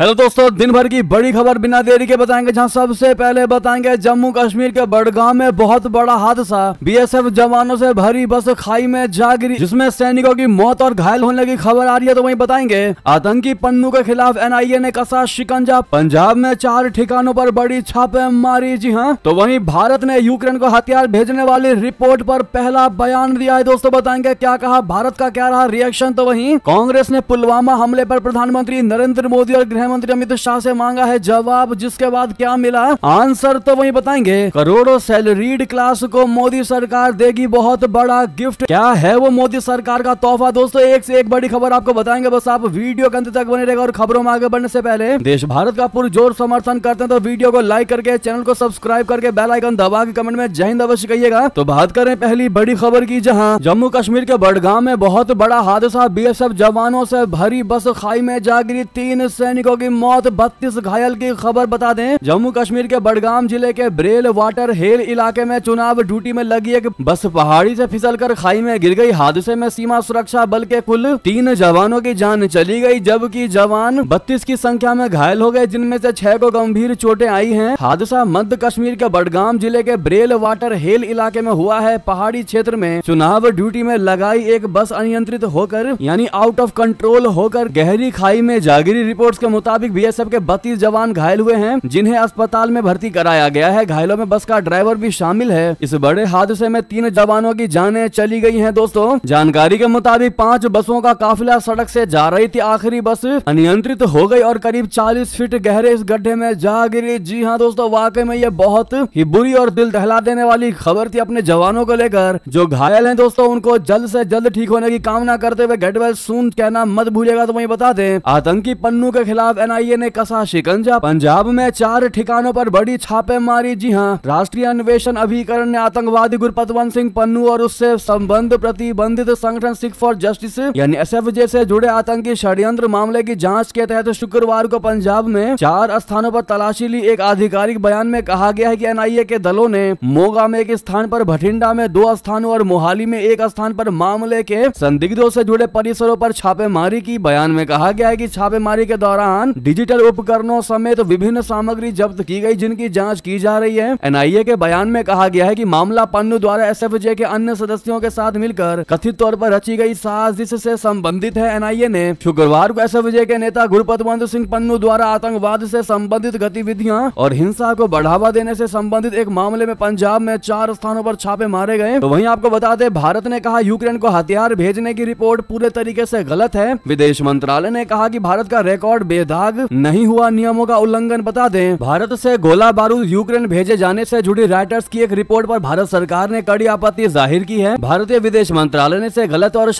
hello दोस्तों दिन भर की बड़ी खबर बिना देरी के बताएंगे जहां सबसे पहले बताएंगे जम्मू कश्मीर के बड़गाम में बहुत बड़ा हादसा बीएसएफ जवानों से भरी बस खाई में जा गिरी जिसमें सैनिकों की मौत और घायल होने की खबर आ रही है तो वहीं बताएंगे आतंकी पन्नू के खिलाफ एनआईए ने कसा शिकंजा पंजाब में चार ठिकानों पर बड़ी छापे मारी जी हाँ तो वही भारत ने यूक्रेन को हथियार भेजने वाली रिपोर्ट पर पहला बयान दिया है दोस्तों बताएंगे क्या कहा भारत का क्या रहा रिएक्शन तो वही कांग्रेस ने पुलवामा हमले पर प्रधानमंत्री नरेंद्र मोदी और गृह मंत्री अमित शाह से मांगा है जवाब जिसके बाद क्या मिला आंसर तो वही बताएंगे करोड़ों सैलरीड क्लास को मोदी सरकार देगी बहुत बड़ा गिफ्ट क्या है वो मोदी सरकार का तोहफा दोस्तों एक से एक बड़ी खबर आपको बताएंगे बस आप वीडियो के अंत तक बने रहेगा और खबरों में आगे बढ़ने से पहले देश भारत का जोर समर्थन करते हैं तो वीडियो को लाइक करके चैनल को सब्सक्राइब करके बेल आइकन दबा के कमेंट में जय हिंद अवश्य कहिएगा तो बात करें पहली बड़ी खबर की जहाँ जम्मू कश्मीर के बड़गाम में बहुत बड़ा हादसा बीएसएफ जवानों से भरी बस खाई में जागिरी तीन सैनिकों की मौत बत्तीस घायल की खबर बता दें जम्मू कश्मीर के बडगाम जिले के ब्रेल वाटर हेल इलाके में चुनाव ड्यूटी में लगी एक बस पहाड़ी से फिसलकर खाई में गिर गई हादसे में सीमा सुरक्षा बल के कुल तीन जवानों की जान चली गई जबकि जवान बत्तीस की संख्या में घायल हो गए जिनमें से छह को गंभीर चोटें आई है हादसा मध्य कश्मीर के बडगाम जिले के ब्रेल वाटर हेल इलाके में हुआ है पहाड़ी क्षेत्र में चुनाव ड्यूटी में लगाई एक बस अनियंत्रित होकर यानी आउट ऑफ कंट्रोल होकर गहरी खाई में जागिरी रिपोर्ट्स के मुताबिक मुताबिक बीएसएफ के बत्तीस जवान घायल हुए हैं जिन्हें अस्पताल में भर्ती कराया गया है घायलों में बस का ड्राइवर भी शामिल है इस बड़े हादसे में तीन जवानों की जाने चली गई है दोस्तों जानकारी के मुताबिक पाँच बसों का काफिला सड़क ऐसी जा रही थी आखिरी बस अनियंत्रित हो गई और करीब चालीस फीट गहरे इस गड्ढे में जा गिरी जी हाँ दोस्तों वाकई में ये बहुत ही बुरी और दिल दहला देने वाली खबर थी अपने जवानों को लेकर जो घायल हैं दोस्तों उनको जल्द से जल्द ठीक होने की कामना करते हुए गेटवेल सुन कहना मत भूलेगा तो वही बता दें आतंकी पन्नू के खिलाफ बाद एनआईए ने कसा शिकंजा पंजाब में चार ठिकानों पर बड़ी छापेमारी जी हाँ राष्ट्रीय अन्वेषण अभिकरण ने आतंकवादी गुरपतवंत सिंह पन्नू और उससे संबंध प्रतिबंधित संगठन सिख फॉर जस्टिस यानी एस से जुड़े आतंकी षड्यंत्र मामले की जाँच के तहत शुक्रवार को पंजाब में चार स्थानों पर तलाशी ली एक आधिकारिक बयान में कहा गया है की एनआईए के दलों ने मोगा में एक स्थान पर भटिंडा में दो स्थानों और मोहाली में एक स्थान पर मामले के संदिग्धों से जुड़े परिसरों पर छापेमारी की बयान में कहा गया है कि छापेमारी के दौरान दौरान डिजिटल उपकरणों समेत विभिन्न सामग्री जब्त की गई जिनकी जाँच की जा रही है एनआईए के बयान में कहा गया है की मामला पन्नू द्वारा एस के अन्य सदस्यों के साथ मिलकर कथित तौर पर रची गई साजिश से संबंधित है एनआईए ने शुक्रवार को एस के नेता गुरुपतवंत सिंह पन्नू द्वारा आतंकवाद से संबंधित गतिविधियां और हिंसा को बढ़ावा देने से संबंधित एक मामले में पंजाब में चार स्थानों पर छापे मारे गए तो वही आपको बता दे भारत ने कहा यूक्रेन को हथियार भेजने की रिपोर्ट पूरे तरीके ऐसी गलत है विदेश मंत्रालय ने कहा की भारत का रिकॉर्ड दाग नहीं हुआ नियमों का उल्लंघन बता दें भारत से गोला बारूद यूक्रेन भेजे जाने से जुड़ी राइटर्स की एक रिपोर्ट पर भारत सरकार ने कड़ी आपत्ति जाहिर की है भारतीय विदेश मंत्रालय ने इसे गलत और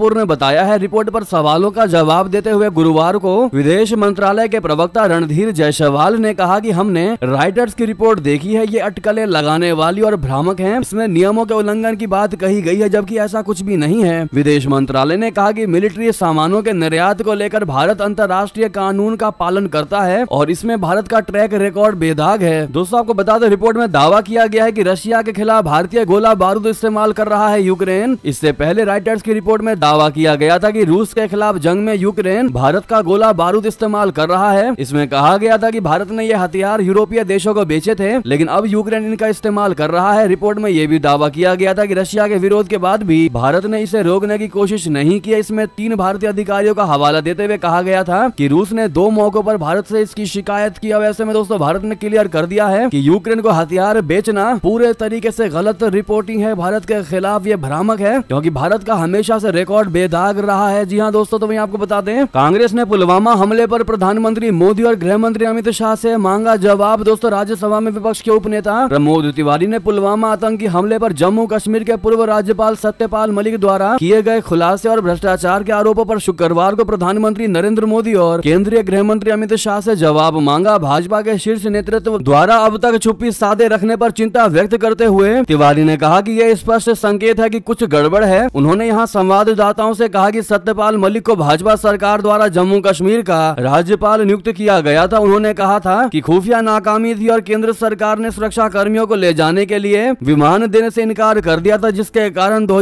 पूर्ण बताया है रिपोर्ट आरोप सवालों का जवाब देते हुए गुरुवार को विदेश मंत्रालय के प्रवक्ता रणधीर जायसवाल ने कहा की हमने राइटर्स की रिपोर्ट देखी है ये अटकले लगाने वाली और भ्रामक है इसमें नियमों के उल्लंघन की बात कही गयी है जबकि ऐसा कुछ भी नहीं है विदेश मंत्रालय ने कहा की मिलिट्री सामानों के निर्यात को लेकर भारत अंतर्राष्ट्रीय कानून कानून का पालन करता है और इसमें भारत का ट्रैक रिकॉर्ड बेदाग है दोस्तों आपको बता दें रिपोर्ट में दावा किया गया है की रशिया के खिलाफ भारतीय गोला बारूद इस्तेमाल कर रहा है यूक्रेन इससे पहले राइटर्स की रिपोर्ट में दावा किया गया था की रूस के खिलाफ जंग में यूक्रेन भारत का गोला बारूद इस्तेमाल कर रहा है इसमें कहा गया था की भारत ने यह हथियार यूरोपीय देशों को बेचे थे लेकिन अब यूक्रेन इनका इस्तेमाल कर रहा है रिपोर्ट में ये भी दावा किया गया था की रशिया के विरोध के बाद भी भारत ने इसे रोकने की कोशिश नहीं किया इसमें तीन भारतीय अधिकारियों का हवाला देते हुए कहा गया था कि रूस ने ने दो मौकों पर भारत से इसकी शिकायत की और ऐसे में दोस्तों भारत ने क्लियर कर दिया है कि यूक्रेन को हथियार बेचना पूरे तरीके से गलत रिपोर्टिंग है भारत के खिलाफ ये भ्रामक है क्योंकि भारत का हमेशा से रिकॉर्ड बेदाग रहा है जी हाँ दोस्तों तो मैं आपको बता दें कांग्रेस ने पुलवामा हमले पर प्रधानमंत्री मोदी और गृह मंत्री अमित शाह से मांगा जवाब दोस्तों राज्यसभा में विपक्ष के उपनेता प्रमोद तिवारी ने पुलवामा आतंकी हमले पर जम्मू कश्मीर के पूर्व राज्यपाल सत्यपाल मलिक द्वारा किए गए खुलासे और भ्रष्टाचार के आरोपों पर शुक्रवार को प्रधानमंत्री नरेंद्र मोदी और केंद्रीय केंद्रीय गृह मंत्री अमित शाह से जवाब मांगा भाजपा के शीर्ष नेतृत्व द्वारा अब तक छुपी सादे रखने पर चिंता व्यक्त करते हुए तिवारी ने कहा कि यह स्पष्ट संकेत है कि कुछ गड़बड़ है उन्होंने यहां संवाददाताओं से कहा कि सत्यपाल मलिक को भाजपा सरकार द्वारा जम्मू कश्मीर का राज्यपाल नियुक्त किया गया था उन्होंने कहा था की खुफिया नाकामी थी और केंद्र सरकार ने सुरक्षा कर्मियों को ले जाने के लिए विमान देने ऐसी इनकार कर दिया था जिसके कारण दो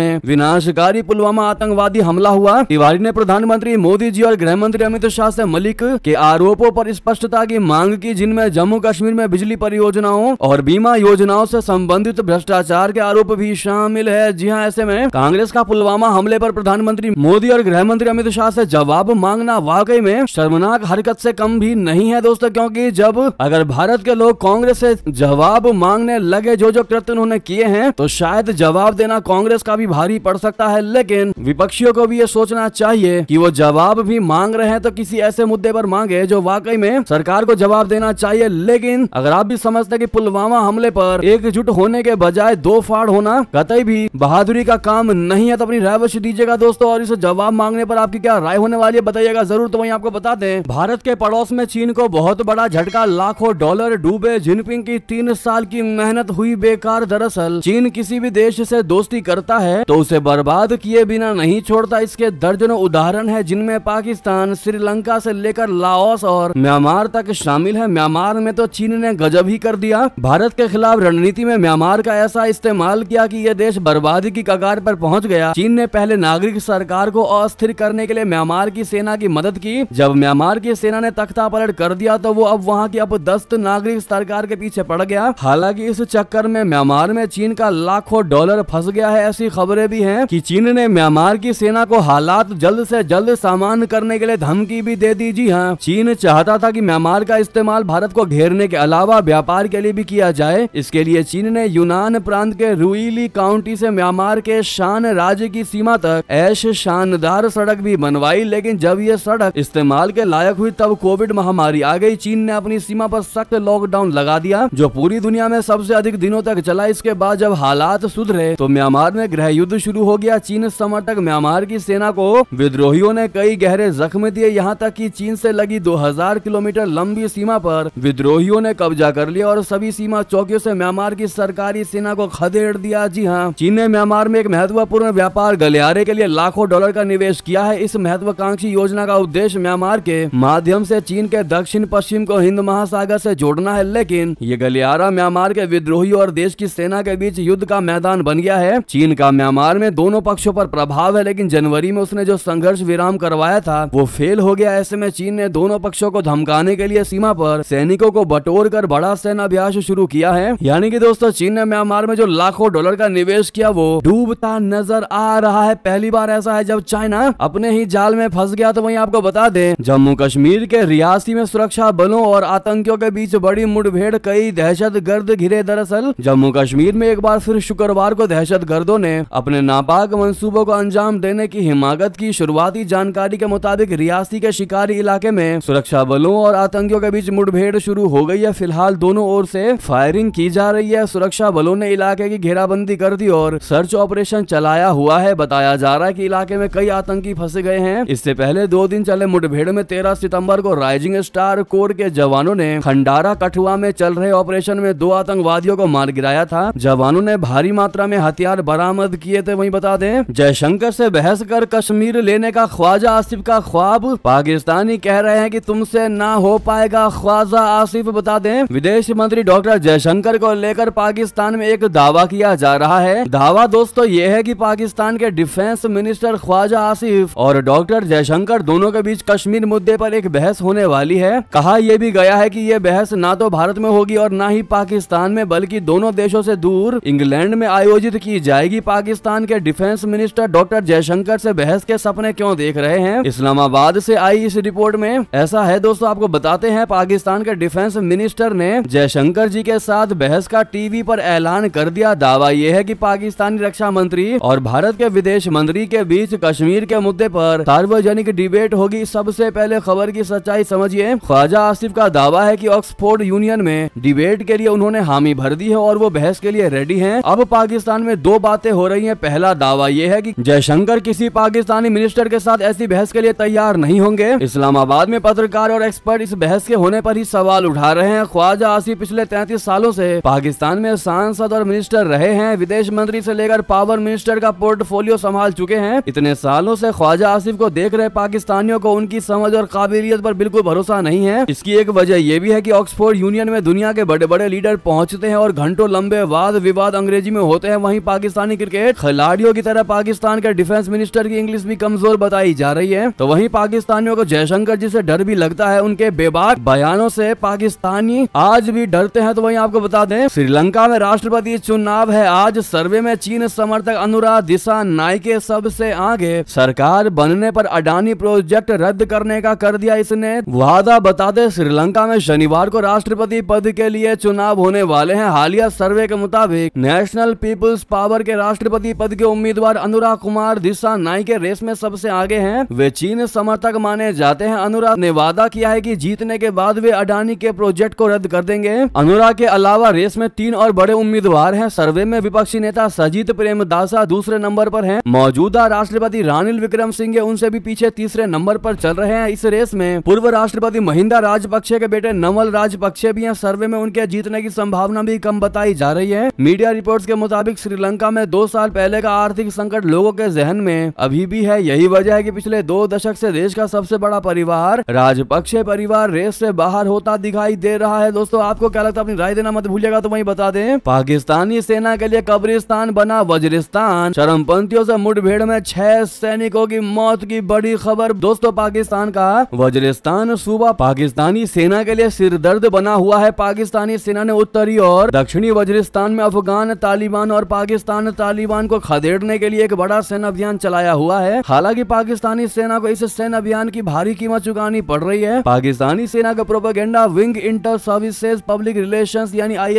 में विनाशकारी पुलवामा आतंकवादी हमला हुआ तिवारी ने प्रधानमंत्री मोदी जी और गृह मंत्री अमित शाह अब्बास मलिक के आरोपों पर स्पष्टता की मांग की जिनमें जम्मू कश्मीर में बिजली परियोजनाओं और बीमा योजनाओं से संबंधित भ्रष्टाचार के आरोप भी शामिल है जी हाँ ऐसे में कांग्रेस का पुलवामा हमले पर प्रधानमंत्री मोदी और गृह मंत्री अमित शाह से जवाब मांगना वाकई में शर्मनाक हरकत से कम भी नहीं है दोस्तों क्योंकि जब अगर भारत के लोग कांग्रेस से जवाब मांगने लगे जो जो कृत्य उन्होंने किए हैं तो शायद जवाब देना कांग्रेस का भी भारी पड़ सकता है लेकिन विपक्षियों को भी ये सोचना चाहिए कि वो जवाब भी मांग रहे हैं तो किसी किसी ऐसे मुद्दे पर मांगे जो वाकई में सरकार को जवाब देना चाहिए लेकिन अगर आप भी समझते कि पुलवामा हमले पर एकजुट होने के बजाय दो फाड़ होना कतई भी बहादुरी का काम नहीं है तो अपनी राय अवश्य दीजिएगा दोस्तों और इस जवाब मांगने पर आपकी क्या राय होने वाली है बताइएगा जरूर तो वही आपको बता दें भारत के पड़ोस में चीन को बहुत बड़ा झटका लाखों डॉलर डूबे जिनपिंग की तीन साल की मेहनत हुई बेकार दरअसल चीन किसी भी देश से दोस्ती करता है तो उसे बर्बाद किए बिना नहीं छोड़ता इसके दर्जनों उदाहरण है जिनमें पाकिस्तान श्रीलंका अफ्रीका से लेकर लाओस और म्यांमार तक शामिल है म्यांमार में तो चीन ने गजब ही कर दिया भारत के खिलाफ रणनीति में म्यांमार का ऐसा इस्तेमाल किया कि यह देश बर्बादी की कगार पर पहुंच गया चीन ने पहले नागरिक सरकार को अस्थिर करने के लिए म्यांमार की सेना की मदद की जब म्यांमार की सेना ने तख्ता पलट कर दिया तो वो अब वहाँ की दस्त नागरिक सरकार के पीछे पड़ गया हालांकि इस चक्कर में म्यांमार में चीन का लाखों डॉलर फंस गया है ऐसी खबरें भी है की चीन ने म्यांमार की सेना को हालात जल्द से जल्द सामान करने के लिए धमकी भी दे दी जी हाँ चीन चाहता था कि म्यांमार का इस्तेमाल भारत को घेरने के अलावा व्यापार के लिए भी किया जाए इसके लिए चीन ने यूनान प्रांत के रुईली काउंटी से म्यांमार के शान राज्य की सीमा तक ऐश शानदार सड़क भी बनवाई लेकिन जब ये सड़क इस्तेमाल के लायक हुई तब कोविड महामारी आ गई चीन ने अपनी सीमा पर सख्त लॉकडाउन लगा दिया जो पूरी दुनिया में सबसे अधिक दिनों तक चला इसके बाद जब हालात सुधरे तो म्यांमार में गृह युद्ध शुरू हो गया चीन समर्थक म्यांमार की सेना को विद्रोहियों ने कई गहरे जख्म दिए यहाँ था की चीन से लगी 2000 किलोमीटर लंबी सीमा पर विद्रोहियों ने कब्जा कर लिया और सभी सीमा चौकियों से म्यांमार की सरकारी सेना को खदेड़ दिया जी हाँ चीन ने म्यांमार में एक महत्वपूर्ण व्यापार गलियारे के लिए लाखों डॉलर का निवेश किया है इस महत्वाकांक्षी योजना का उद्देश्य म्यांमार के माध्यम ऐसी चीन के दक्षिण पश्चिम को हिंद महासागर ऐसी जोड़ना है लेकिन ये गलियारा म्यांमार के विद्रोही और देश की सेना के बीच युद्ध का मैदान बन गया है चीन का म्यांमार में दोनों पक्षों पर प्रभाव है लेकिन जनवरी में उसने जो संघर्ष विराम करवाया था वो फेल हो गया किया ऐसे में चीन ने दोनों पक्षों को धमकाने के लिए सीमा पर सैनिकों को बटोर कर बड़ा सैन्य अभ्यास शुरू किया है यानी कि दोस्तों चीन ने म्यांमार में जो लाखों डॉलर का निवेश किया वो डूबता नजर आ रहा है पहली बार ऐसा है जब चाइना अपने ही जाल में फंस गया तो वही आपको बता दे जम्मू कश्मीर के रियासी में सुरक्षा बलों और आतंकियों के बीच बड़ी मुठभेड़ कई दहशत गर्द घिरे दरअसल जम्मू कश्मीर में एक बार फिर शुक्रवार को दहशत गर्दों ने अपने नापाक मंसूबों को अंजाम देने की हिमागत की शुरुआती जानकारी के मुताबिक रियासी के शिकारी इलाके में सुरक्षा बलों और आतंकियों के बीच मुठभेड़ शुरू हो गई है फिलहाल दोनों ओर से फायरिंग की जा रही है सुरक्षा बलों ने इलाके की घेराबंदी कर दी और सर्च ऑपरेशन चलाया हुआ है बताया जा रहा है की इलाके में कई आतंकी फंस गए हैं इससे पहले दो दिन चले मुठभेड़ में तेरह सितम्बर को राइजिंग स्टार कोर के जवानों ने खंडारा कठुआ में चल रहे ऑपरेशन में दो आतंकवादियों को मार गिराया था जवानों ने भारी मात्रा में हथियार बरामद किए थे वहीं बता दें जयशंकर से बहस कर कश्मीर लेने का ख्वाजा आसिफ का ख्वाब पाकिस्तान पाकिस्तानी कह रहे हैं कि तुमसे ना हो पाएगा ख्वाजा आसिफ बता दें विदेश मंत्री डॉक्टर जयशंकर को लेकर पाकिस्तान में एक दावा किया जा रहा है दावा दोस्तों ये है कि पाकिस्तान के डिफेंस मिनिस्टर ख्वाजा आसिफ और डॉक्टर जयशंकर दोनों के बीच कश्मीर मुद्दे पर एक बहस होने वाली है कहा यह भी गया है कि ये बहस ना तो भारत में होगी और ना ही पाकिस्तान में बल्कि दोनों देशों से दूर इंग्लैंड में आयोजित की जाएगी पाकिस्तान के डिफेंस मिनिस्टर डॉक्टर जयशंकर से बहस के सपने क्यों देख रहे हैं इस्लामाबाद से आई आई इस रिपोर्ट में ऐसा है दोस्तों आपको बताते हैं पाकिस्तान के डिफेंस मिनिस्टर ने जयशंकर जी के साथ बहस का टीवी पर ऐलान कर दिया दावा यह है कि पाकिस्तानी रक्षा मंत्री और भारत के विदेश मंत्री के बीच कश्मीर के मुद्दे पर सार्वजनिक डिबेट होगी सबसे पहले खबर की सच्चाई समझिए ख्वाजा आसिफ का दावा है की ऑक्सफोर्ड यूनियन में डिबेट के लिए उन्होंने हामी भर दी है और वो बहस के लिए रेडी है अब पाकिस्तान में दो बातें हो रही है पहला दावा यह है की जयशंकर किसी पाकिस्तानी मिनिस्टर के साथ ऐसी बहस के लिए तैयार नहीं होंगे है इस्लामाबाद में पत्रकार और एक्सपर्ट इस बहस के होने पर ही सवाल उठा रहे हैं ख्वाजा आसिफ पिछले तैतीस सालों से पाकिस्तान में सांसद और मिनिस्टर रहे हैं विदेश मंत्री से लेकर पावर मिनिस्टर का पोर्टफोलियो संभाल चुके हैं इतने सालों से ख्वाजा आसिफ को देख रहे पाकिस्तानियों को उनकी समझ और काबिलियत पर बिल्कुल भरोसा नहीं है इसकी एक वजह यह भी है की ऑक्सफोर्ड यूनियन में दुनिया के बड़े बड़े लीडर पहुँचते हैं और घंटों लंबे वाद विवाद अंग्रेजी में होते हैं वही पाकिस्तानी क्रिकेट खिलाड़ियों की तरह पाकिस्तान के डिफेंस मिनिस्टर की इंग्लिश भी कमजोर बताई जा रही है तो वही पाकिस्तानियों को जयशंकर जी से डर भी लगता है उनके बेबाक बयानों से पाकिस्तानी आज भी डरते हैं तो वही आपको बता दें श्रीलंका में राष्ट्रपति चुनाव है आज सर्वे में चीन समर्थक अनुराग दिशा नायके सबसे आगे सरकार बनने पर अडानी प्रोजेक्ट रद्द करने का कर दिया इसने वादा बता दे श्रीलंका में शनिवार को राष्ट्रपति पद के लिए चुनाव होने वाले हैं हालिया सर्वे के मुताबिक नेशनल पीपुल्स पावर के राष्ट्रपति पद के उम्मीदवार अनुराग कुमार दिशा नाई के रेस में सबसे आगे हैं वे चीन समर्थक माने में जाते हैं अनुराग ने वादा किया है कि जीतने के बाद वे अडानी के प्रोजेक्ट को रद्द कर देंगे अनुराग के अलावा रेस में तीन और बड़े उम्मीदवार हैं सर्वे में विपक्षी नेता सजीत दासा दूसरे नंबर पर हैं मौजूदा राष्ट्रपति रानिल विक्रम सिंह उनसे भी पीछे तीसरे नंबर पर चल रहे हैं इस रेस में पूर्व राष्ट्रपति महिंदा राजपक्षे के बेटे नवल राजपक्षे भी हैं सर्वे में उनके जीतने की संभावना भी कम बताई जा रही है मीडिया रिपोर्ट के मुताबिक श्रीलंका में दो साल पहले का आर्थिक संकट लोगों के जहन में अभी भी है यही वजह है की पिछले दो दशक ऐसी देश का सबसे सबसे बड़ा परिवार राजपक्ष परिवार रेस से बाहर होता दिखाई दे रहा है दोस्तों आपको क्या लगता है अपनी राय देना मत भूलिएगा तो वही बता दें पाकिस्तानी सेना के लिए कब्रिस्तान बना वज्रिस्तान चरमपंथियों से मुठभेड़ में छह सैनिकों की मौत की बड़ी खबर दोस्तों पाकिस्तान का वज्रिस्तान सूबा पाकिस्तानी सेना के लिए सिरदर्द बना हुआ है पाकिस्तानी सेना ने उत्तरी और दक्षिणी वज्रिस्तान में अफगान तालिबान और पाकिस्तान तालिबान को खदेड़ने के लिए एक बड़ा सैन्य अभियान चलाया हुआ है हालांकि पाकिस्तानी सेना को इस सैन्य अभियान की की भारी कीमत चुकानी पड़ रही है पाकिस्तानी सेना का propaganda wing Inter Services Public Relation यानी आई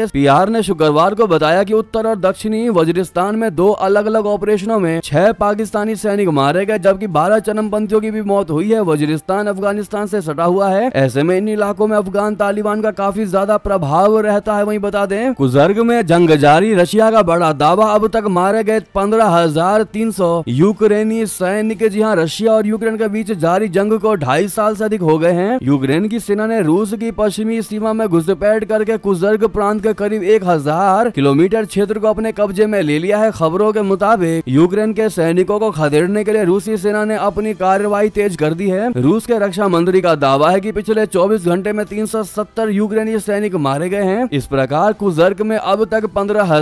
ने शुक्रवार को बताया की उत्तर और दक्षिणी वजरिस्तान में दो अलग अलग ऑपरेशनों में छह पाकिस्तानी सैनिक मारे गए जबकि बारह चरमपंथियों की भी मौत हुई है वजरिस्तान अफगानिस्तान से सटा हुआ है ऐसे में इन इलाकों में अफगान तालिबान का काफी ज्यादा प्रभाव रहता है वहीं बता दें कुजर्ग में जंग जारी रशिया का बड़ा दावा अब तक मारे गए पंद्रह हजार तीन सौ यूक्रेनी सैनिक जी हाँ रशिया और यूक्रेन के बीच जारी जंग जंग को ढाई साल से अधिक हो गए हैं यूक्रेन की सेना ने रूस की पश्चिमी सीमा में घुसपैठ करके कुजर्ग प्रांत के करीब एक हजार किलोमीटर क्षेत्र को अपने कब्जे में ले लिया है खबरों के मुताबिक यूक्रेन के सैनिकों को खदेड़ने के लिए रूसी सेना ने अपनी कार्रवाई तेज कर दी है रूस के रक्षा मंत्री का दावा है की पिछले चौबीस घंटे में तीन यूक्रेनी सैनिक मारे गए हैं इस प्रकार कुजर्ग में अब तक पंद्रह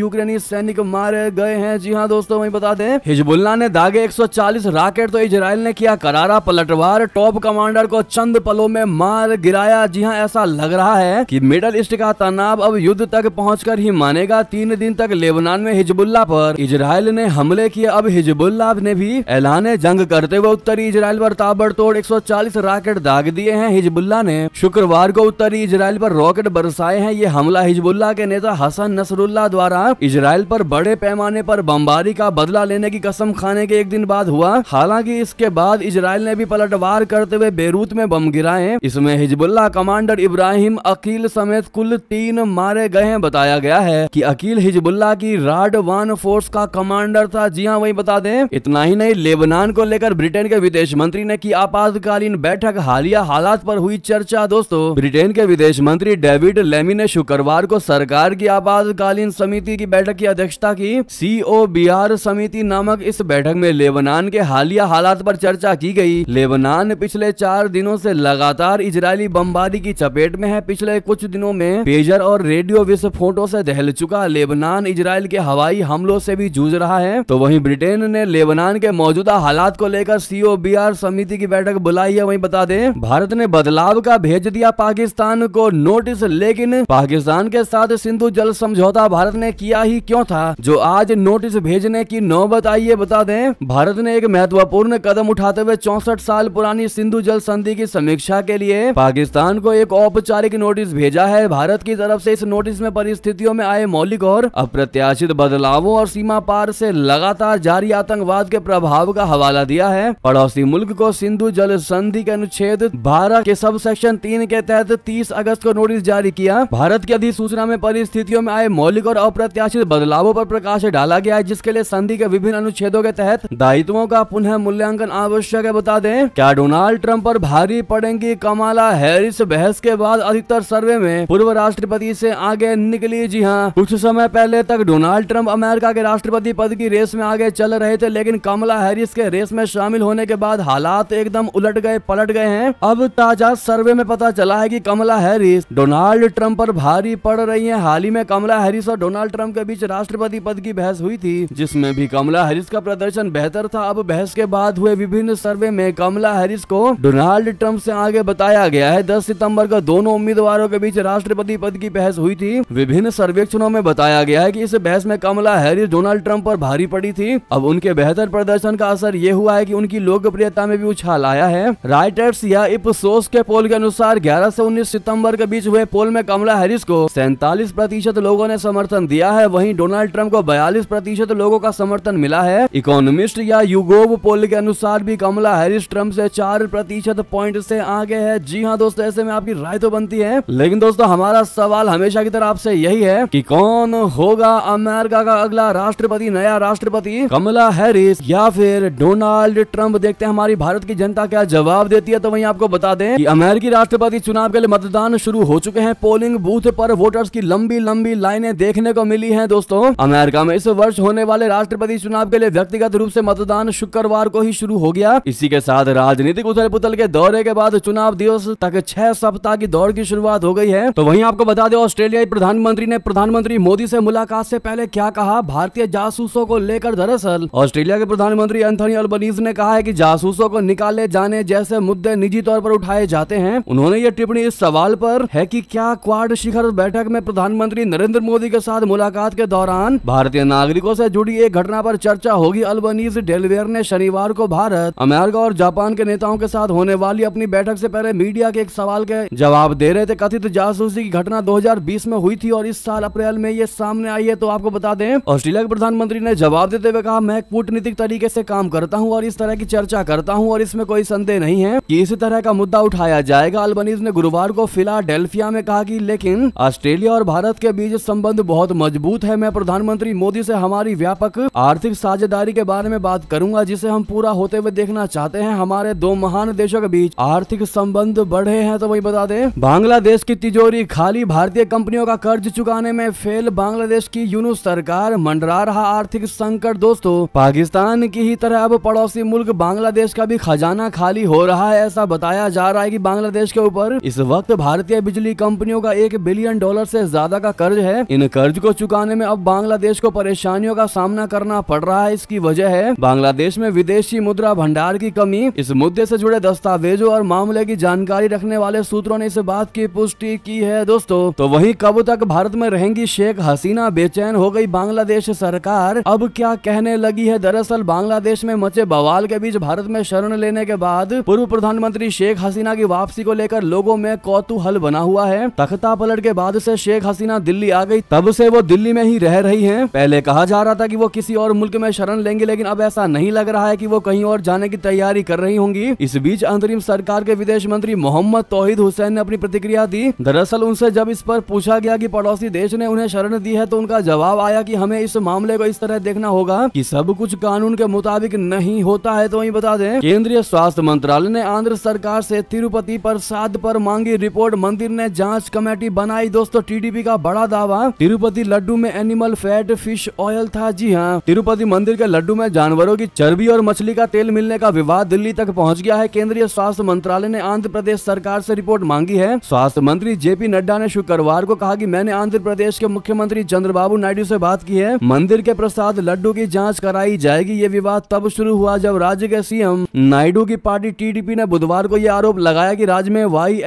यूक्रेनी सैनिक मारे गए हैं जी हाँ दोस्तों वही बता दें हिजबुल्ला ने दागे चालीस राकेट तो इसराइल ने किया करार हमारा पलटवार टॉप कमांडर को चंद पलों में मार गिराया जी हाँ ऐसा लग रहा है कि मिडल ईस्ट का तनाव अब युद्ध तक पहुंचकर ही मानेगा तीन दिन तक लेबनान में हिजबुल्ला पर इसराइल ने हमले किए अब हिजबुल्ला ने भी ऐलान जंग करते हुए उत्तरी इसराइल पर ताबड़तोड़ 140 रॉकेट दाग दिए हैं हिजबुल्ला ने शुक्रवार को उत्तरी इसराइल पर रॉकेट बरसाए हैं ये हमला हिजबुल्ला के नेता हसन नसरुल्ला द्वारा इसराइल पर बड़े पैमाने पर बमबारी का बदला लेने की कसम खाने के एक दिन बाद हुआ हालांकि इसके बाद इसराइल इसराइल ने भी पलटवार करते हुए बेरूत में बम गिराए इसमें हिजबुल्ला कमांडर इब्राहिम अकील समेत कुल तीन मारे गए हैं बताया गया है कि अकील हिजबुल्ला की राड वन फोर्स का कमांडर था जी हाँ वही बता दें इतना ही नहीं लेबनान को लेकर ब्रिटेन के विदेश मंत्री ने की आपातकालीन बैठक हालिया हालात पर हुई चर्चा दोस्तों ब्रिटेन के विदेश मंत्री डेविड लेमी ने शुक्रवार को सरकार की आपातकालीन समिति की बैठक की अध्यक्षता की सी बिहार समिति नामक इस बैठक में लेबनान के हालिया हालात पर चर्चा की गई गई लेबनान पिछले चार दिनों से लगातार इजरायली बमबारी की चपेट में है पिछले कुछ दिनों में पेजर और रेडियो विस्फोटों से दहल चुका लेबनान इसराइल के हवाई हमलों से भी जूझ रहा है तो वहीं ब्रिटेन ने लेबनान के मौजूदा हालात को लेकर सीओ समिति की बैठक बुलाई है वही बता दे भारत ने बदलाव का भेज दिया पाकिस्तान को नोटिस लेकिन पाकिस्तान के साथ सिंधु जल समझौता भारत ने किया ही क्यों था जो आज नोटिस भेजने की नौबत आई है बता दें भारत ने एक महत्वपूर्ण कदम उठाते हुए चौसठ साल पुरानी सिंधु जल संधि की समीक्षा के लिए पाकिस्तान को एक औपचारिक नोटिस भेजा है भारत की तरफ से इस नोटिस में परिस्थितियों में आए मौलिक और अप्रत्याशित बदलावों और सीमा पार से लगातार जारी आतंकवाद के प्रभाव का हवाला दिया है पड़ोसी मुल्क को सिंधु जल संधि के अनुच्छेद भारत के सब सेक्शन तीन के तहत तीस अगस्त को नोटिस जारी किया भारत की अधिसूचना में परिस्थितियों में आए मौलिक और अप्रत्याशित बदलावों पर प्रकाश डाला गया है जिसके लिए संधि के विभिन्न अनुच्छेदों के तहत दायित्वों का पुनः मूल्यांकन आवश्यक है बता दें क्या डोनाल्ड ट्रंप पर भारी पड़ेंगी कमाला हैरिस बहस के बाद अधिकतर सर्वे में पूर्व राष्ट्रपति से आगे निकली जी हाँ कुछ समय पहले तक डोनाल्ड ट्रंप अमेरिका के राष्ट्रपति पद की रेस में आगे चल रहे थे लेकिन कमला हैरिस के रेस में शामिल होने के बाद हालात एकदम उलट गए पलट गए हैं अब ताजा सर्वे में पता चला है की कमला हैरिस डोनाल्ड ट्रंप पर भारी पड़ रही है हाल ही में कमला हैरिस और डोनाल्ड ट्रंप के बीच राष्ट्रपति पद की बहस हुई थी जिसमें भी कमला हैरिस का प्रदर्शन बेहतर था अब बहस के बाद हुए विभिन्न सर्वे में कमला हैरिस को डोनाल्ड ट्रंप से आगे बताया गया है दस सितम्बर को दोनों उम्मीदवारों के बीच राष्ट्रपति पद की बहस हुई थी विभिन्न सर्वेक्षणों में बताया गया है की इस बहस में कमला हैरिस डोनाल्ड ट्रंप पर भारी पड़ी थी अब उनके बेहतर प्रदर्शन का असर ये हुआ है की उनकी लोकप्रियता में भी उछाल आया है राइटर्स या इपसोस के पोल के अनुसार ग्यारह से उन्नीस सितम्बर के बीच हुए पोल में कमला हैरिस को सैतालीस प्रतिशत लोगों ने समर्थन दिया है वहीं डोनाल्ड ट्रंप को बयालीस प्रतिशत लोगों का समर्थन मिला है इकोनॉमिस्ट या युगोव पोल के अनुसार भी कमला हैरिस ट्रम्प से चार प्रतिशत पॉइंट से आगे है जी हाँ दोस्तों ऐसे में आपकी राय तो बनती है लेकिन दोस्तों हमारा सवाल हमेशा की तरह आपसे यही है कि कौन होगा अमेरिका का अगला राष्ट्रपति नया राष्ट्रपति कमला हैरिस या फिर डोनाल्ड ट्रम्प देखते हैं हमारी भारत की जनता क्या जवाब देती है तो वही आपको बता दें कि अमेरिकी राष्ट्रपति चुनाव के लिए मतदान शुरू हो चुके हैं पोलिंग बूथ पर वोटर्स की लंबी लंबी लाइनें देखने को मिली है दोस्तों अमेरिका में इस वर्ष होने वाले राष्ट्रपति चुनाव के लिए व्यक्तिगत रूप से मतदान शुक्रवार को ही शुरू हो गया इसी के साथ राजनीतिक उथल पुथल के दौरे के बाद चुनाव दिवस तक छह सप्ताह की दौड़ की शुरुआत हो गई है तो वहीं आपको बता दें ऑस्ट्रेलियाई प्रधानमंत्री ने प्रधानमंत्री मोदी से मुलाकात से पहले क्या कहा भारतीय जासूसों को लेकर दरअसल ऑस्ट्रेलिया के प्रधानमंत्री एंथनी अल्बनीज ने कहा है की जासूसों को निकाले जाने जैसे मुद्दे निजी तौर पर उठाए जाते हैं उन्होंने ये टिप्पणी इस सवाल पर है की क्या क्वाड शिखर बैठक में प्रधानमंत्री नरेंद्र मोदी के साथ मुलाकात के दौरान भारतीय नागरिकों से जुड़ी एक घटना पर चर्चा होगी अल्बनीज डेलवेयर ने शनिवार को भारत अमेरिका और जापान के नेताओं के साथ होने वाली अपनी बैठक से पहले मीडिया के एक सवाल के जवाब दे रहे थे कथित जासूसी की घटना 2020 में हुई थी और इस साल अप्रैल में ये सामने आई है तो आपको बता दें ऑस्ट्रेलिया के प्रधानमंत्री ने जवाब देते हुए कहा मैं कूटनीतिक तरीके से काम करता हूँ और इस तरह की चर्चा करता हूँ और इसमें कोई संदेह नहीं है की इसी तरह का मुद्दा उठाया जाएगा अल्बनीज ने गुरुवार को फिलाडेल्फिया में कहा की लेकिन ऑस्ट्रेलिया और भारत के बीच संबंध बहुत मजबूत है मैं प्रधानमंत्री मोदी से हमारी व्यापक आर्थिक साझेदारी के बारे में बात करूंगा जिसे हम पूरा होते हुए देखना चाहते चाहते हैं हमारे दो महान देशों के बीच आर्थिक संबंध बढ़े हैं तो वही बता दे बांग्लादेश की तिजोरी खाली भारतीय कंपनियों का कर्ज चुकाने में फेल बांग्लादेश की यूनू सरकार मंडरा रहा आर्थिक संकट दोस्तों पाकिस्तान की ही तरह अब पड़ोसी मुल्क बांग्लादेश का भी खजाना खाली हो रहा है ऐसा बताया जा रहा है की बांग्लादेश के ऊपर इस वक्त भारतीय बिजली कंपनियों का एक बिलियन डॉलर ऐसी ज्यादा का कर्ज है इन कर्ज को चुकाने में अब बांग्लादेश को परेशानियों का सामना करना पड़ रहा है इसकी वजह है बांग्लादेश में विदेशी मुद्रा भंडार की कमी इस मुद्दे से जुड़े दस्तावेजों और मामले की जानकारी रखने वाले सूत्रों ने इस बात की पुष्टि की है दोस्तों तो वही कब तक भारत में रहेंगी शेख हसीना बेचैन हो गयी बांग्लादेश सरकार अब क्या कहने लगी है दरअसल बांग्लादेश में मचे बवाल के बीच भारत में शरण लेने के बाद पूर्व प्रधानमंत्री शेख हसीना की वापसी को लेकर लोगों में कौतूहल बना हुआ है तख्ता पलट के बाद से शेख हसीना दिल्ली आ गई तब से वो दिल्ली में ही रह रही हैं पहले कहा जा रहा था कि वो किसी और मुल्क में शरण लेंगे लेकिन अब ऐसा नहीं लग रहा है कि वो कहीं और जाने की तैयारी तैयारी कर रही होंगी इस बीच अंतरिम सरकार के विदेश मंत्री मोहम्मद तोहिद हुसैन ने अपनी प्रतिक्रिया दी दरअसल उनसे जब इस पर पूछा गया कि पड़ोसी देश ने उन्हें शरण दी है तो उनका जवाब आया कि हमें इस मामले को इस तरह देखना होगा कि सब कुछ कानून के मुताबिक नहीं होता है तो वही बता दें केंद्रीय स्वास्थ्य मंत्रालय ने आंध्र सरकार से तिरुपति पर साध पर मांगी रिपोर्ट मंदिर ने जांच कमेटी बनाई दोस्तों टीडीपी का बड़ा दावा तिरुपति लड्डू में एनिमल फैट फिश ऑयल था जी हाँ तिरुपति मंदिर के लड्डू में जानवरों की चर्बी और मछली का तेल मिलने का विवाद विवाद दिल्ली तक पहुंच गया है केंद्रीय स्वास्थ्य मंत्रालय ने आंध्र प्रदेश सरकार से रिपोर्ट मांगी है स्वास्थ्य मंत्री जेपी नड्डा ने शुक्रवार को कहा कि मैंने आंध्र प्रदेश के मुख्यमंत्री चंद्रबाबू नायडू से बात की है मंदिर के प्रसाद लड्डू की जांच कराई जाएगी ये विवाद तब शुरू हुआ जब राज्य के सीएम नायडू की पार्टी टीडीपी ने बुधवार को यह आरोप लगाया की राज्य में वाई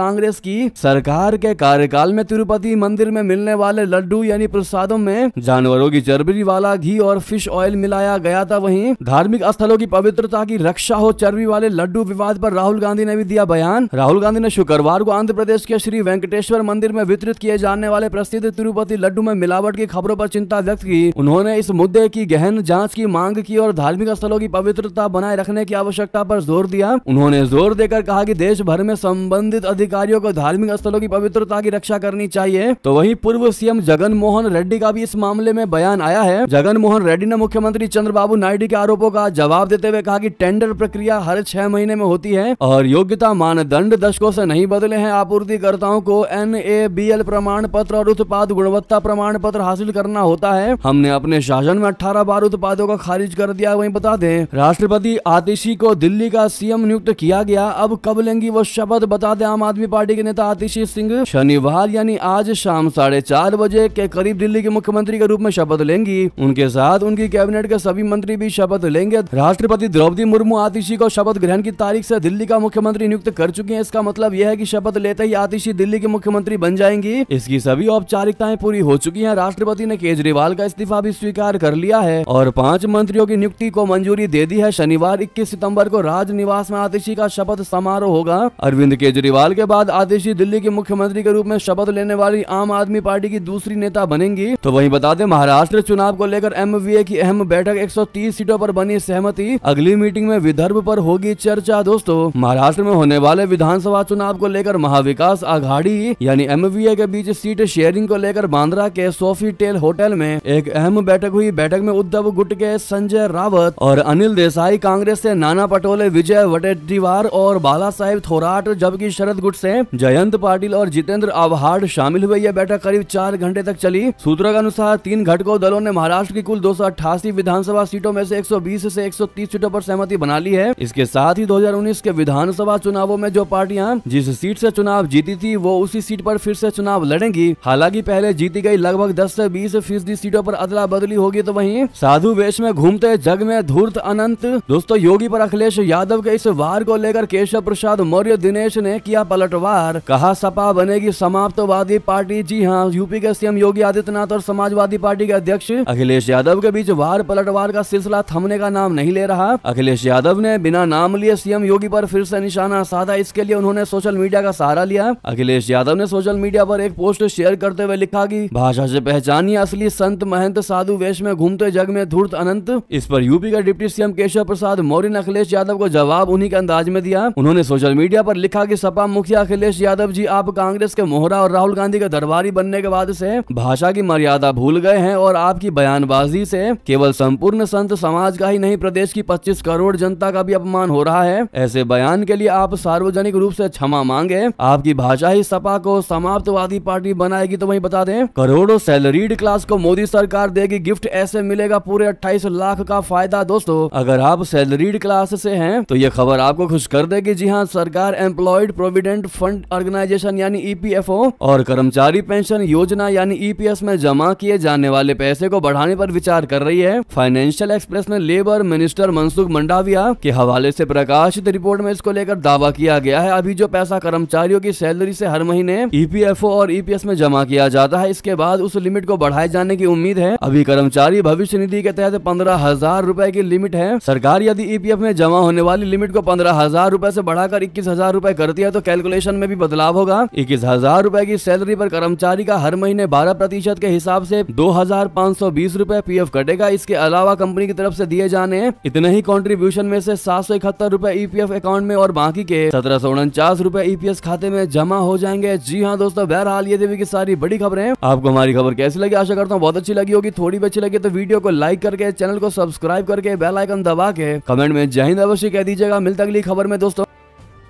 कांग्रेस की सरकार के कार्यकाल में तिरुपति मंदिर में मिलने वाले लड्डू यानी प्रसादों में जानवरों की चर्बी वाला घी और फिश ऑयल मिलाया गया था वहीं धार्मिक स्थलों की पवित्रता की रक्षा हो चर्बी वाले लड्डू विवाद पर राहुल गांधी ने भी दिया बयान राहुल गांधी ने शुक्रवार को आंध्र प्रदेश के श्री वेंकटेश्वर मंदिर में वितरित किए जाने वाले प्रसिद्ध तिरुपति लड्डू में मिलावट की खबरों पर चिंता व्यक्त की उन्होंने इस मुद्दे की गहन जांच की मांग की और धार्मिक स्थलों की पवित्रता बनाए रखने की आवश्यकता पर जोर दिया उन्होंने जोर देकर कहा कि देश भर में संबंधित अधिकारियों को धार्मिक स्थलों की पवित्रता की रक्षा करनी चाहिए तो वही पूर्व सीएम जगन मोहन रेड्डी का भी इस मामले में बयान आया है जगन मोहन रेड्डी ने मुख्यमंत्री चंद्रबाबू नायडू के आरोपों का जवाब देते हुए कहा की टेंडर प्रक्रिया हर छह महीने में होती है और योग्यता मानदंड दशकों से नहीं बदले हैं आपूर्तिकर्ताओं को एन ए बी एल प्रमाण पत्र और उत्पाद गुणवत्ता प्रमाण पत्र हासिल करना होता है हमने अपने शासन में अठारह बार उत्पादों का खारिज कर दिया वही बता दें राष्ट्रपति आतिशी को दिल्ली का सीएम नियुक्त किया गया अब कब लेंगी वो शपथ बता दें आम आदमी पार्टी के नेता आतिशी सिंह शनिवार यानी आज शाम साढ़े चार बजे के करीब दिल्ली के मुख्यमंत्री के रूप में शपथ लेंगी उनके साथ उनकी कैबिनेट के सभी मंत्री भी शपथ लेंगे राष्ट्रपति द्रौपदी मुर्मू मुर्मू आतिशी को शपथ ग्रहण की तारीख से दिल्ली का मुख्यमंत्री नियुक्त कर चुकी हैं इसका मतलब यह है कि शपथ लेते ही आतिशी दिल्ली के मुख्यमंत्री बन जाएंगी इसकी सभी औपचारिकताएं पूरी हो चुकी हैं राष्ट्रपति ने केजरीवाल का इस्तीफा भी स्वीकार कर लिया है और पांच मंत्रियों की नियुक्ति को मंजूरी दे दी है शनिवार इक्कीस सितम्बर को राजनिवास में आतिशी का शपथ समारोह होगा अरविंद केजरीवाल के बाद आतिशी दिल्ली के मुख्यमंत्री के रूप में शपथ लेने वाली आम आदमी पार्टी की दूसरी नेता बनेंगी तो वही बता दे महाराष्ट्र चुनाव को लेकर एम की अहम बैठक एक सीटों आरोप बनी सहमति अगली मीटिंग में विदर्भ पर होगी चर्चा दोस्तों महाराष्ट्र में होने वाले विधानसभा चुनाव को लेकर महाविकास आघाड़ी यानी एम के बीच सीट शेयरिंग को लेकर बांद्रा के सोफी टेल होटल में एक अहम बैठक हुई बैठक में उद्धव गुट के संजय रावत और अनिल देसाई कांग्रेस से नाना पटोले विजय वटेटीवार और बाला साहेब थोराट जबकि शरद गुट से जयंत पाटिल और जितेंद्र आभाड़ शामिल हुए यह बैठक करीब चार घंटे तक चली सूत्रों के अनुसार तीन घटकों दलों ने महाराष्ट्र की कुल दो विधानसभा सीटों में से 120 से 130 सीटों पर सहमति बना ली है इसके साथ ही 2019 के विधानसभा चुनावों में जो पार्टियां जिस सीट से चुनाव जीती थी वो उसी सीट पर फिर से चुनाव लड़ेंगी हालांकि पहले जीती गई लगभग 10 से 20 फीसदी सीटों पर अदला बदली होगी तो वहीं साधु वेश में घूमते जग में धूर्त अनंत दोस्तों योगी पर अखिलेश यादव के इस वार को लेकर केशव प्रसाद मौर्य दिनेश ने किया पलटवार कहा सपा बनेगी समाप्तवादी पार्टी जी हाँ यूपी के सीएम योगी आदित्यनाथ और समाजवादी पार्टी के अध्यक्ष अखिलेश यादव के बीच वार पलटवार का सिलसिला थमने का नाम नहीं ले रहा अखिलेश यादव ने बिना नाम लिए सीएम योगी पर फिर से निशाना साधा इसके लिए उन्होंने सोशल मीडिया का सहारा लिया अखिलेश यादव ने सोशल मीडिया पर एक पोस्ट शेयर करते हुए लिखा कि भाषा से पहचानी असली संत महंत साधु वेश में घूमते जग में धूर्त अनंत इस पर यूपी का डिप्टी सीएम केशव प्रसाद मौर्य ने अखिलेश यादव को जवाब उन्हीं के अंदाज में दिया उन्होंने सोशल मीडिया पर लिखा की सपा मुखिया अखिलेश यादव जी आप कांग्रेस के मोहरा और राहुल गांधी के दरबारी बनने के बाद से भाषा की मर्यादा भूल गए हैं और आपकी बयानबाजी से केवल संपूर्ण संत समाज का ही नहीं प्रदेश की 25 करोड़ जनता का भी अपमान हो रहा है ऐसे बयान के लिए आप सार्वजनिक रूप से क्षमा मांगे आपकी भाषा ही सपा को समाप्तवादी पार्टी बनाएगी तो वही बता दें करोड़ों सैलरीड क्लास को मोदी सरकार देगी गिफ्ट ऐसे मिलेगा पूरे अट्ठाईस लाख का फायदा दोस्तों अगर आप सैलरीड क्लास से हैं तो ये खबर आपको खुश कर देगी जी हाँ सरकार एम्प्लॉयड प्रोविडेंट फंड ऑर्गेनाइजेशन यानी ईपीएफओ e और कर्मचारी पेंशन योजना यानी ईपीएस e में जमा किए जाने वाले पैसे को बढ़ाने पर विचार कर रही है फाइनेंशियल एक्सप्रेस में लेबर मिनिस्टर मनसुख मंडावी सिसोदिया के हवाले से प्रकाशित रिपोर्ट में इसको लेकर दावा किया गया है अभी जो पैसा कर्मचारियों की सैलरी से हर महीने ईपीएफओ e और ईपीएस e में जमा किया जाता है इसके बाद उस लिमिट को बढ़ाए जाने की उम्मीद है अभी कर्मचारी भविष्य निधि के तहत पंद्रह हजार रूपए की लिमिट है सरकार यदि ईपीएफ e में जमा होने वाली लिमिट को पंद्रह हजार रूपए ऐसी बढ़ाकर इक्कीस हजार रूपए करती है तो कैलकुलेशन में भी बदलाव होगा इक्कीस हजार रूपए की सैलरी आरोप कर्मचारी का हर महीने बारह प्रतिशत के हिसाब से दो हजार पाँच सौ बीस रूपए पी एफ कटेगा इसके अलावा कंपनी की तरफ से दिए जाने इतने ही कॉन्ट्रीब्यूशन पेंशन में से सात सौ इकहत्तर रूपए ईपीएफ अकाउंट में और बाकी के सत्रह सौ उनचास रूपए ईपीएस e खाते में जमा हो जाएंगे जी हाँ दोस्तों बहरहाल ये देवी की सारी बड़ी खबरें आपको हमारी खबर कैसी लगी आशा करता हूँ बहुत अच्छी लगी होगी थोड़ी भी अच्छी लगी तो वीडियो को लाइक करके चैनल को सब्सक्राइब करके बेलाइकन दबा के कमेंट में जय हिंद अवश्य कह दीजिएगा मिलता अगली खबर में दोस्तों